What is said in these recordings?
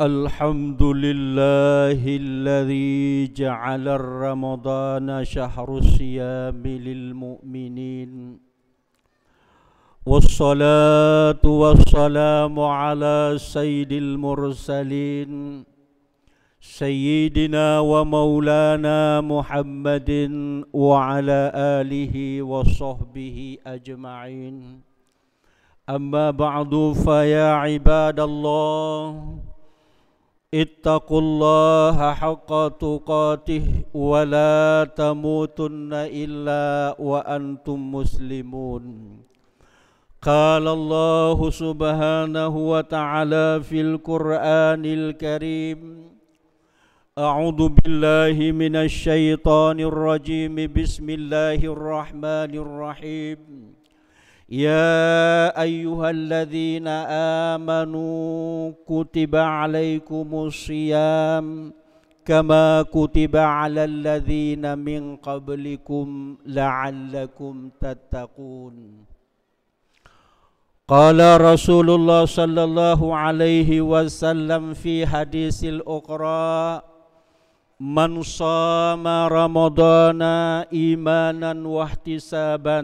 الحمد لله الذي جعل رمضان شهر الصيام للمؤمنين والصلاة والسلام على سيد المرسلين سيدنا ومولانا محمد وعلى آله وصحبه أجمعين أما بعد فيا عباد الله اتقوا الله حق تقاته ولا تموتن إلا وأنتم مسلمون قال الله سبحانه وتعالى في القرآن الكريم أعوذ بالله من الشيطان الرجيم بسم الله الرحمن الرحيم يا أيها الذين آمنوا كتب عليكم الصيام كما كتب على الذين من قبلكم لعلكم تتقون قال رسول الله صلى الله عليه وسلم في حديث الأخرى من صام رمضان إيمانا واحتسابا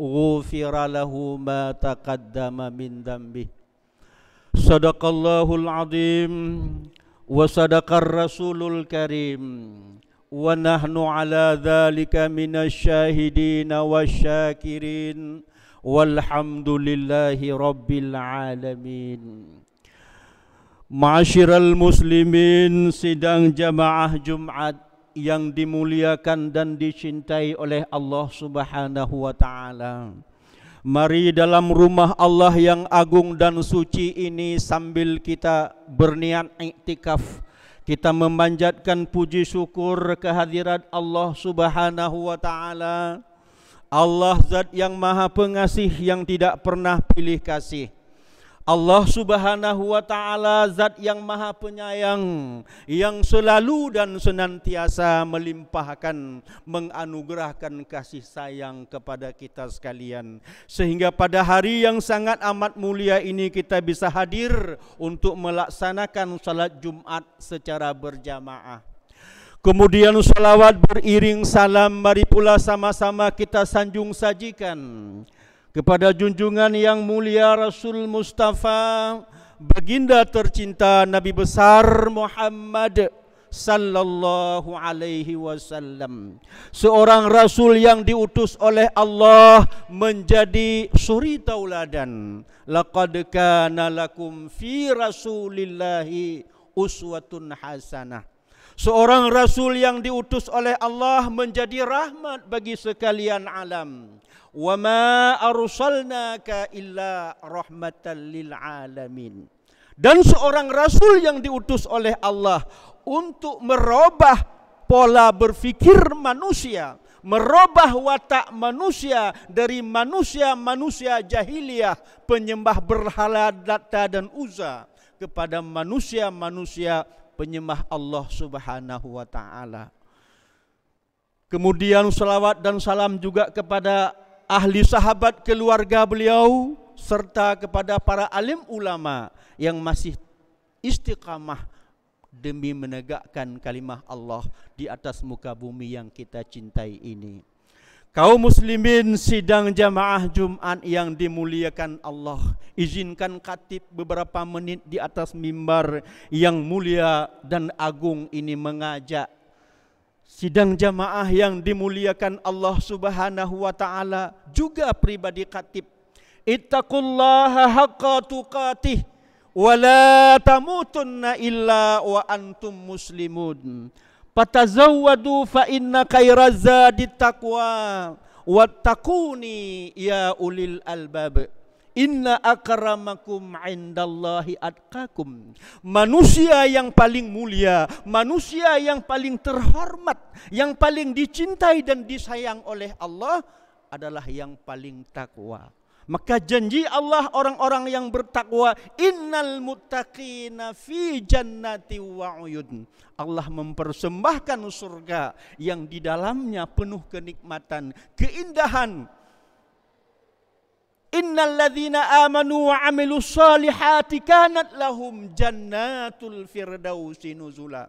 غفر له ما تقدم من ذنبه صدق الله العظيم وصدق الرسول الكريم ونحن على ذلك من الشاهدين والشاكرين والحمد لله رب العالمين معاشر المسلمين سيدان جماعه جمعه yang dimuliakan dan dicintai oleh Allah Subhanahu wa taala. Mari dalam rumah Allah yang agung dan suci ini sambil kita berniat iktikaf kita memanjatkan puji syukur kehadirat Allah Subhanahu wa taala. Allah zat yang Maha Pengasih yang tidak pernah pilih kasih. Allah subhanahu wa ta'ala zat yang maha penyayang Yang selalu dan senantiasa melimpahkan Menganugerahkan kasih sayang kepada kita sekalian Sehingga pada hari yang sangat amat mulia ini Kita bisa hadir untuk melaksanakan salat Jumat secara berjamaah Kemudian salawat beriring salam Mari pula sama-sama kita sanjung sajikan kepada junjungan yang mulia Rasul Mustafa baginda tercinta Nabi besar Muhammad sallallahu alaihi wasallam seorang rasul yang diutus oleh Allah menjadi suri tauladan laqad kana lakum fi rasulillahi uswatun hasanah seorang rasul yang diutus oleh Allah menjadi rahmat bagi sekalian alam. Wa arusalna ka illa rahmatan lil alamin. Dan seorang rasul yang diutus oleh Allah untuk merubah pola berfikir manusia, merubah watak manusia dari manusia-manusia jahiliyah penyembah berhala data dan uzah kepada manusia-manusia penyembah Allah Subhanahu wa taala. Kemudian salawat dan salam juga kepada ahli sahabat keluarga beliau serta kepada para alim ulama yang masih istiqamah demi menegakkan kalimah Allah di atas muka bumi yang kita cintai ini. Kau muslimin sidang jamaah Jumat yang dimuliakan Allah Izinkan khatib beberapa menit di atas mimbar yang mulia dan agung ini mengajak Sidang jamaah yang dimuliakan Allah subhanahu wa ta'ala Juga pribadi khatib Ittaqullaha haqqa tuqatih Wa la tamutunna illa wa antum muslimun patazawadu fa inna kairaza ditakwa wattaquni ya ulil albab inna akramakum indallahi atqakum manusia yang paling mulia manusia yang paling terhormat yang paling dicintai dan disayang oleh Allah adalah yang paling takwa Maka janji Allah orang-orang yang bertakwa innal muttaqina fi jannati wa Allah mempersembahkan surga yang di dalamnya penuh kenikmatan, keindahan. Innal ladzina amanu wa amilus solihati kanat lahum jannatul firdausi nuzula.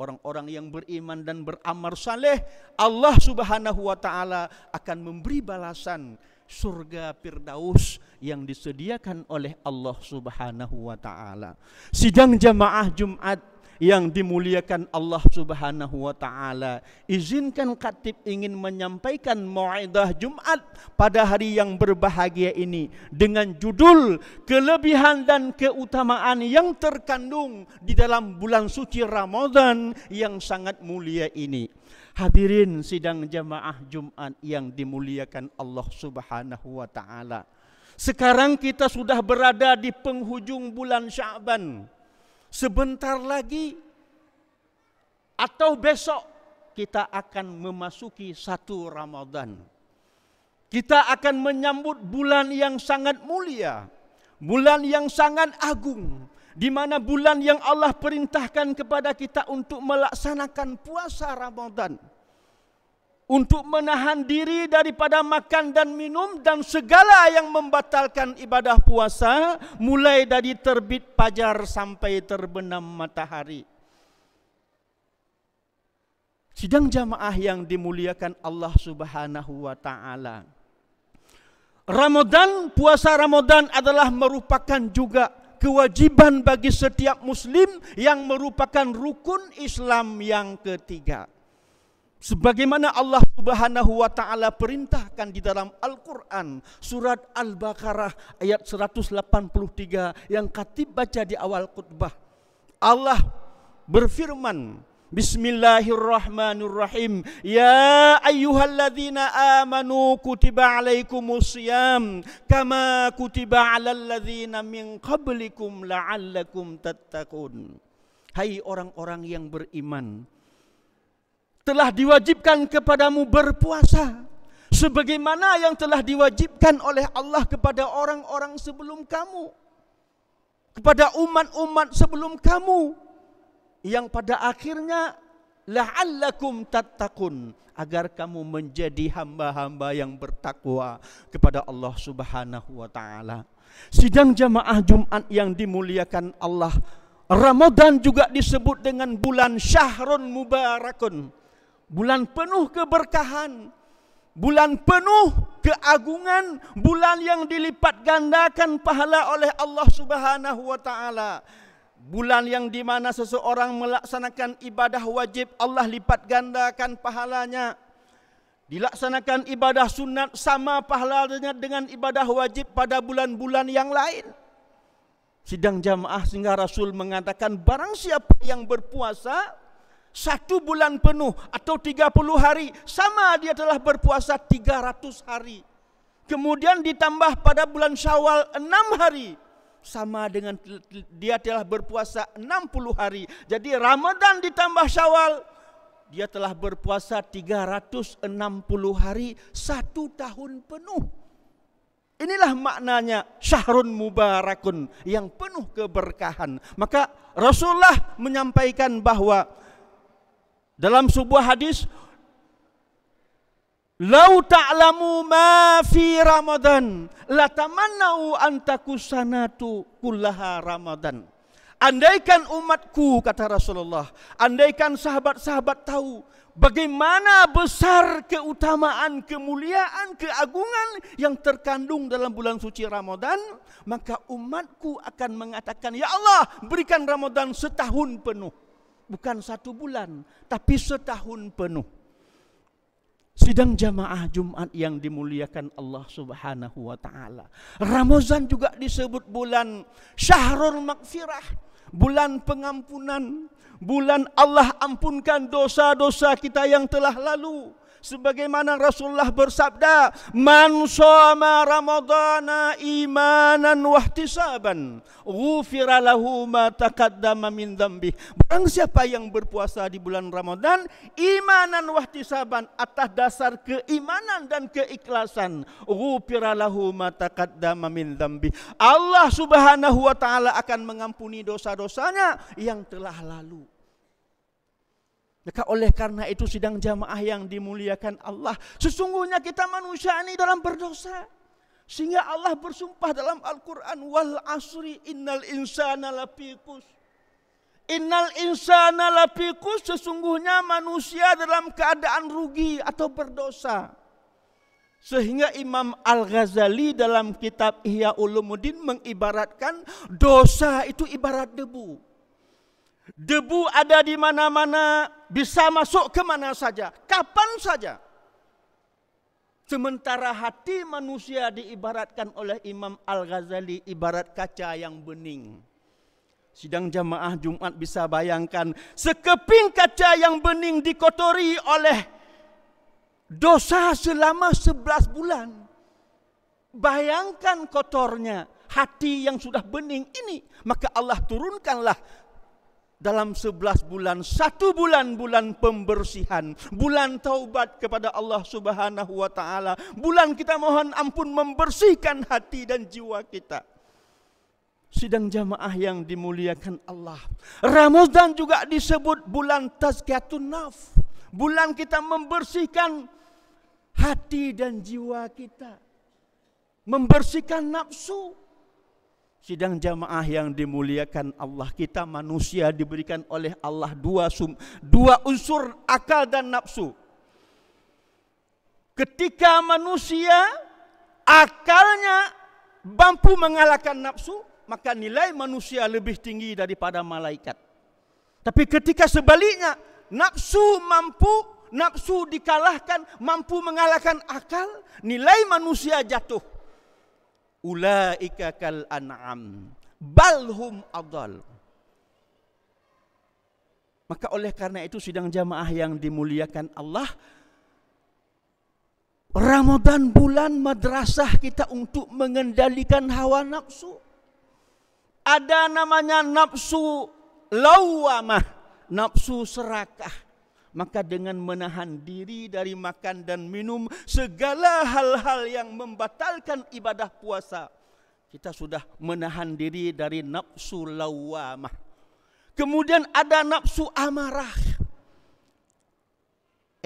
Orang-orang yang beriman dan beramal saleh, Allah Subhanahu wa taala akan memberi balasan surga Firdaus yang disediakan oleh Allah Subhanahu wa taala. Sidang jamaah Jumat yang dimuliakan Allah Subhanahu wa taala. Izinkan khatib ingin menyampaikan mauidah Jumat pada hari yang berbahagia ini dengan judul kelebihan dan keutamaan yang terkandung di dalam bulan suci Ramadan yang sangat mulia ini. Hadirin sidang jemaah Jumat yang dimuliakan Allah Subhanahu wa taala. Sekarang kita sudah berada di penghujung bulan Syaban. Sebentar lagi atau besok kita akan memasuki satu Ramadan. Kita akan menyambut bulan yang sangat mulia, bulan yang sangat agung di mana bulan yang Allah perintahkan kepada kita untuk melaksanakan puasa Ramadan untuk menahan diri daripada makan dan minum dan segala yang membatalkan ibadah puasa mulai dari terbit fajar sampai terbenam matahari. Sidang jamaah yang dimuliakan Allah Subhanahu wa taala. Ramadan, puasa Ramadan adalah merupakan juga kewajiban bagi setiap muslim yang merupakan rukun Islam yang ketiga sebagaimana Allah Subhanahu wa taala perintahkan di dalam Al-Qur'an surat Al-Baqarah ayat 183 yang katib baca di awal khutbah Allah berfirman Bismillahirrahmanirrahim Ya ayyuhalladzina amanu kutiba alaikumus kama kutiba alal ladzina min qablikum la'allakum tattaqun Hai orang-orang yang beriman telah diwajibkan kepadamu berpuasa sebagaimana yang telah diwajibkan oleh Allah kepada orang-orang sebelum kamu kepada umat-umat sebelum kamu yang pada akhirnya la'allakum tattaqun agar kamu menjadi hamba-hamba yang bertakwa kepada Allah Subhanahu wa taala. Sidang jemaah Jumat yang dimuliakan Allah, Ramadan juga disebut dengan bulan Syahrun Mubarakun bulan penuh keberkahan, bulan penuh keagungan, bulan yang dilipat gandakan pahala oleh Allah Subhanahu wa taala. Bulan yang di mana seseorang melaksanakan ibadah wajib, Allah lipat gandakan pahalanya. Dilaksanakan ibadah sunat sama pahalanya dengan ibadah wajib pada bulan-bulan yang lain. Sidang jamaah sehingga Rasul mengatakan barang siapa yang berpuasa satu bulan penuh atau tiga puluh hari sama dia telah berpuasa tiga ratus hari kemudian ditambah pada bulan Syawal enam hari sama dengan dia telah berpuasa enam puluh hari jadi Ramadan ditambah Syawal dia telah berpuasa tiga ratus enam puluh hari satu tahun penuh Inilah maknanya syahrun mubarakun yang penuh keberkahan. Maka Rasulullah menyampaikan bahawa dalam sebuah hadis Lau ta'lamu ma fi Ramadan la tamannau an takusanatu kullaha Ramadan. Andaikan umatku kata Rasulullah, andaikan sahabat-sahabat tahu bagaimana besar keutamaan, kemuliaan, keagungan yang terkandung dalam bulan suci Ramadan, maka umatku akan mengatakan, "Ya Allah, berikan Ramadan setahun penuh." bukan satu bulan tapi setahun penuh sidang jamaah Jumat yang dimuliakan Allah Subhanahu wa taala Ramadan juga disebut bulan syahrul magfirah bulan pengampunan bulan Allah ampunkan dosa-dosa kita yang telah lalu sebagaimana Rasulullah bersabda, "Man shoma Ramadana imanan wahtisaban, ghufira lahu ma taqaddama min dhanbi." Barang siapa yang berpuasa di bulan Ramadhan, imanan wahtisaban atas dasar keimanan dan keikhlasan, ghufira lahu ma taqaddama min dhanbi. Allah Subhanahu wa taala akan mengampuni dosa-dosanya yang telah lalu. Maka oleh karena itu sidang jamaah yang dimuliakan Allah. Sesungguhnya kita manusia ini dalam berdosa. Sehingga Allah bersumpah dalam Al-Quran. Wal asri innal insana lapikus. Innal insana lapikus. Sesungguhnya manusia dalam keadaan rugi atau berdosa. Sehingga Imam Al-Ghazali dalam kitab Ihya Ulumuddin mengibaratkan dosa itu ibarat debu. Debu ada di mana-mana, bisa masuk ke mana saja, kapan saja. Sementara hati manusia diibaratkan oleh Imam Al-Ghazali ibarat kaca yang bening. Sidang jamaah Jumat bisa bayangkan sekeping kaca yang bening dikotori oleh dosa selama 11 bulan. Bayangkan kotornya hati yang sudah bening ini. Maka Allah turunkanlah dalam sebelas bulan satu bulan bulan pembersihan bulan taubat kepada Allah Subhanahu wa taala bulan kita mohon ampun membersihkan hati dan jiwa kita sidang jamaah yang dimuliakan Allah Ramadhan juga disebut bulan tazkiyatun naf bulan kita membersihkan hati dan jiwa kita membersihkan nafsu Sidang jamaah yang dimuliakan Allah kita manusia diberikan oleh Allah dua sum, dua unsur akal dan nafsu. Ketika manusia akalnya mampu mengalahkan nafsu, maka nilai manusia lebih tinggi daripada malaikat. Tapi ketika sebaliknya, nafsu mampu nafsu dikalahkan, mampu mengalahkan akal, nilai manusia jatuh ulaika kal an'am balhum adal maka oleh karena itu sidang jamaah yang dimuliakan Allah Ramadan bulan madrasah kita untuk mengendalikan hawa nafsu ada namanya nafsu lawamah nafsu serakah maka dengan menahan diri dari makan dan minum segala hal-hal yang membatalkan ibadah puasa kita sudah menahan diri dari nafsu lawamah kemudian ada nafsu amarah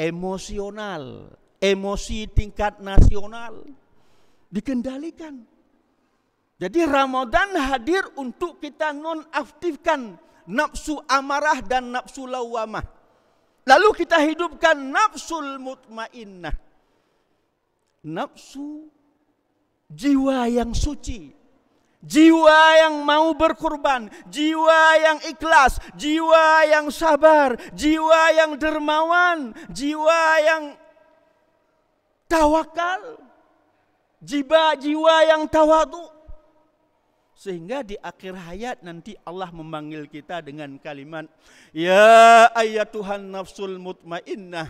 emosional emosi tingkat nasional dikendalikan jadi Ramadan hadir untuk kita nonaktifkan nafsu amarah dan nafsu lawamah. Lalu kita hidupkan nafsul mutmainnah. Nafsu jiwa yang suci. Jiwa yang mau berkorban, jiwa yang ikhlas, jiwa yang sabar, jiwa yang dermawan, jiwa yang tawakal, jiwa jiwa yang tawadu. sehingga di akhir hayat nanti Allah memanggil kita dengan kalimat ya ayat Tuhan nafsul mutmainnah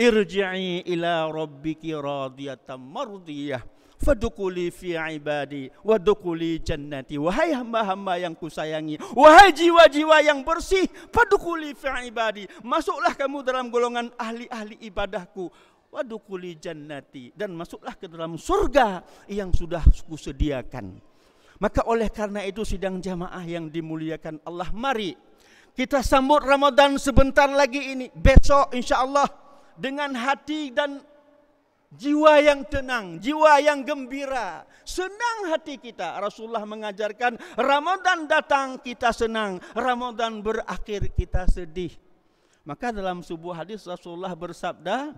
irji'i ila rabbiki radiyatan mardiyah fadukuli fi ibadi wadukuli jannati wahai hamba-hamba yang kusayangi wahai jiwa-jiwa yang bersih fadukuli fi ibadi masuklah kamu dalam golongan ahli-ahli ibadahku wadukuli jannati dan masuklah ke dalam surga yang sudah kusediakan Maka oleh karena itu sidang jamaah yang dimuliakan Allah mari kita sambut Ramadan sebentar lagi ini besok insya Allah dengan hati dan jiwa yang tenang, jiwa yang gembira, senang hati kita. Rasulullah mengajarkan Ramadan datang kita senang, Ramadan berakhir kita sedih. Maka dalam sebuah hadis Rasulullah bersabda,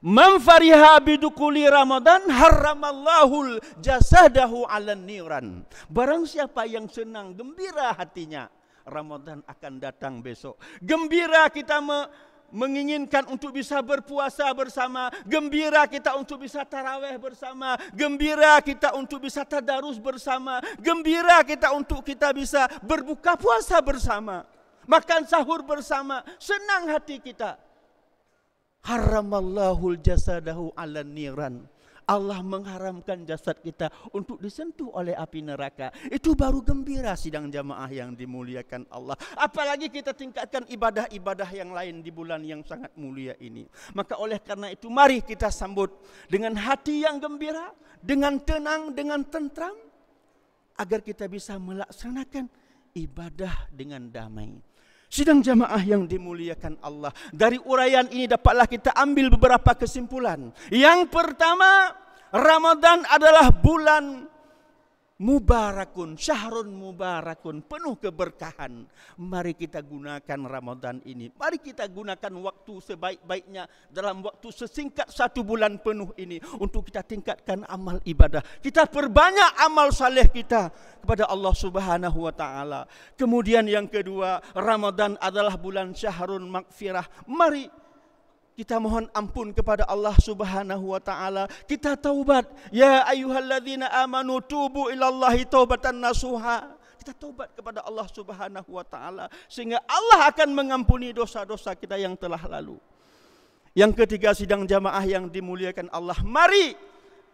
Man fariha bidukuli Ramadan haramallahu jasadahu ala niran. Barang siapa yang senang gembira hatinya, Ramadan akan datang besok. Gembira kita me menginginkan untuk bisa berpuasa bersama, gembira kita untuk bisa taraweh bersama, gembira kita untuk bisa tadarus bersama, gembira kita untuk kita bisa berbuka puasa bersama, makan sahur bersama, senang hati kita haramallahul jasadahu ala niran. Allah mengharamkan jasad kita untuk disentuh oleh api neraka. Itu baru gembira sidang jamaah yang dimuliakan Allah. Apalagi kita tingkatkan ibadah-ibadah yang lain di bulan yang sangat mulia ini. Maka oleh karena itu mari kita sambut dengan hati yang gembira, dengan tenang, dengan tentram. Agar kita bisa melaksanakan ibadah dengan damai. Sidang jamaah yang dimuliakan Allah. Dari uraian ini dapatlah kita ambil beberapa kesimpulan. Yang pertama, Ramadan adalah bulan mubarakun, syahrun mubarakun, penuh keberkahan. Mari kita gunakan Ramadan ini. Mari kita gunakan waktu sebaik-baiknya dalam waktu sesingkat satu bulan penuh ini. Untuk kita tingkatkan amal ibadah. Kita perbanyak amal saleh kita kepada Allah subhanahu wa ta'ala. Kemudian yang kedua, Ramadan adalah bulan syahrun makfirah. Mari kita mohon ampun kepada Allah Subhanahu wa taala kita taubat ya ayyuhalladzina amanu tubu ilallahi taubatan nasuha kita taubat kepada Allah Subhanahu wa taala sehingga Allah akan mengampuni dosa-dosa kita yang telah lalu yang ketiga sidang jamaah yang dimuliakan Allah mari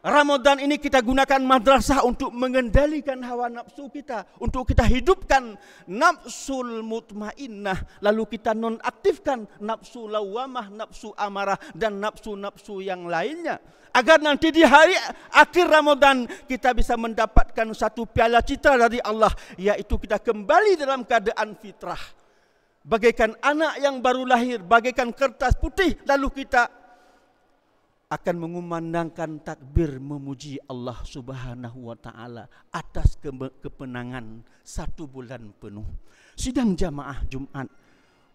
Ramadan ini kita gunakan madrasah untuk mengendalikan hawa nafsu kita, untuk kita hidupkan nafsul mutmainnah, lalu kita nonaktifkan nafsu lawamah, nafsu amarah dan nafsu-nafsu yang lainnya agar nanti di hari akhir Ramadan kita bisa mendapatkan satu piala citra dari Allah yaitu kita kembali dalam keadaan fitrah bagaikan anak yang baru lahir bagaikan kertas putih lalu kita akan mengumandangkan takbir memuji Allah Subhanahu wa taala atas ke- kepenangan satu bulan penuh. Sidang jamaah Jumat.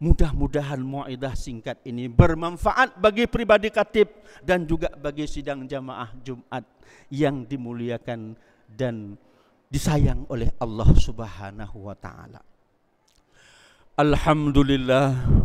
Mudah-mudahan muaidah singkat ini bermanfaat bagi pribadi katib dan juga bagi sidang jamaah Jumat yang dimuliakan dan disayang oleh Allah Subhanahu wa taala. Alhamdulillah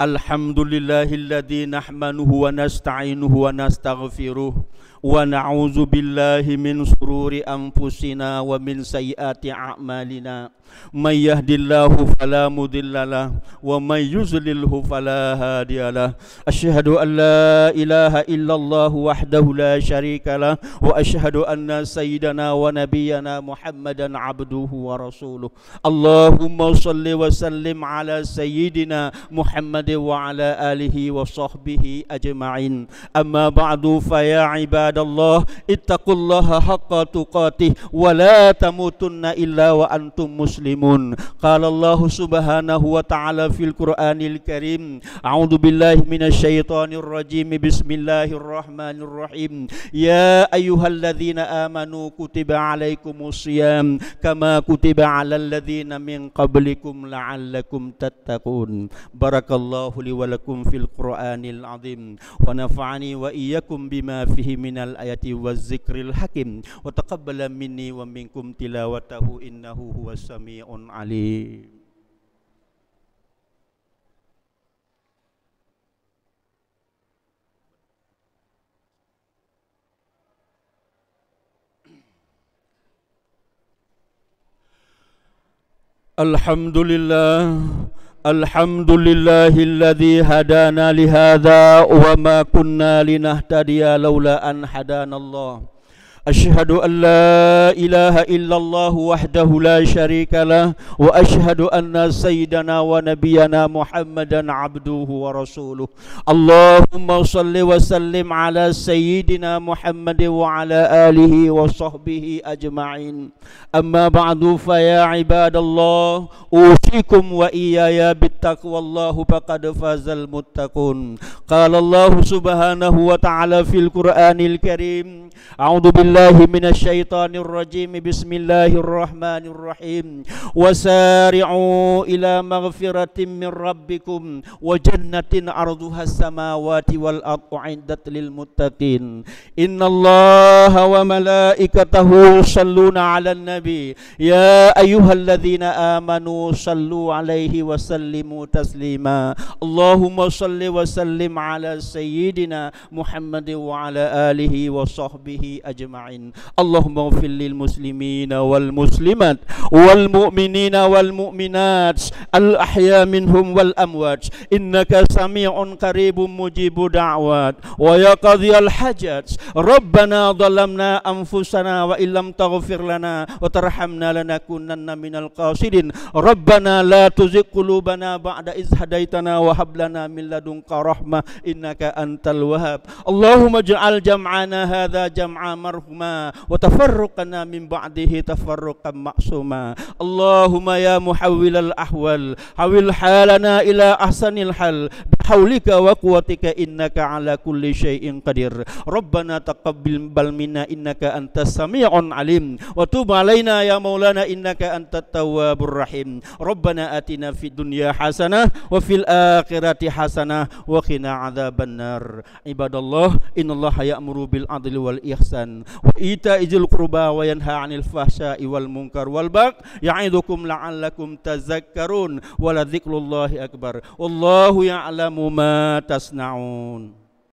الحمد لله الذي نحمده ونستعينه ونستغفره ونعوذ بالله من شرور أنفسنا ومن سيئات أعمالنا من يهد الله فلا مضل له ومن يضلل فلا هادي له أشهد أن لا إله إلا الله وحده لا شريك له وأشهد أن سيدنا ونبينا محمدا عبده ورسوله اللهم صل وسلم على سيدنا محمد وعلى آله وصحبه أجمعين أما بعد فيا عباد عباد الله اتقوا الله حق تقاته ولا تموتن إلا وأنتم مسلمون قال الله سبحانه وتعالى في القرآن الكريم أعوذ بالله من الشيطان الرجيم بسم الله الرحمن الرحيم يا أيها الذين آمنوا كتب عليكم الصيام كما كتب على الذين من قبلكم لعلكم تتقون بارك الله لي ولكم في القرآن العظيم ونفعني وإياكم بما فيه من من الآية والذكر الحكيم وتقبل مني ومنكم تلاوته إنه هو السميع العليم الحمد لله الحمد لله الذي هدانا لهذا وما كنا لنهتدي لولا أن هدانا الله أشهد أن لا إله إلا الله وحده لا شريك له وأشهد أن سيدنا ونبينا محمدا عبده ورسوله اللهم صل وسلم على سيدنا محمد وعلى آله وصحبه أجمعين أما بعد فيا عباد الله أوصيكم وإياي بالتقوى الله فقد فاز المتقون قال الله سبحانه وتعالى في القرآن الكريم أعوذ بالله بالله من الشيطان الرجيم بسم الله الرحمن الرحيم وسارعوا إلى مغفرة من ربكم وجنة عرضها السماوات والأرض أعدت للمتقين إن الله وملائكته يصلون على النبي يا أيها الذين آمنوا صلوا عليه وسلموا تسليما اللهم صل وسلم على سيدنا محمد وعلى آله وصحبه أجمعين أجمعين اللهم اغفر للمسلمين والمسلمات والمؤمنين والمؤمنات الأحياء منهم والأموات إنك سميع قريب مجيب دعوات ويا قضي الحاجات ربنا ظلمنا أنفسنا وإن لم تغفر لنا وترحمنا لنكونن من القاصرين ربنا لا تزغ قلوبنا بعد إذ هديتنا وهب لنا من لدنك رحمة إنك أنت الوهاب اللهم اجعل جمعنا هذا جمعا مرحوما ma wa tafarruqana min ba'dihi tafarruqan ma'suma Allahumma ya muhawwilal ahwal hawil halana ila ahsanil hal حولك وقوتك إنك على كل شيء قدير ربنا تقبل بل منا إنك أنت السميع العليم وتوب علينا يا مولانا إنك أنت التواب الرحيم ربنا آتنا في الدنيا حسنة وفي الآخرة حسنة وقنا عذاب النار عباد الله إن الله يأمر بالعدل والإحسان وإيتاء ذي القربى وينهى عن الفحشاء والمنكر والبغي يعظكم لعلكم تذكرون ولذكر الله أكبر والله يعلم ma tasnaun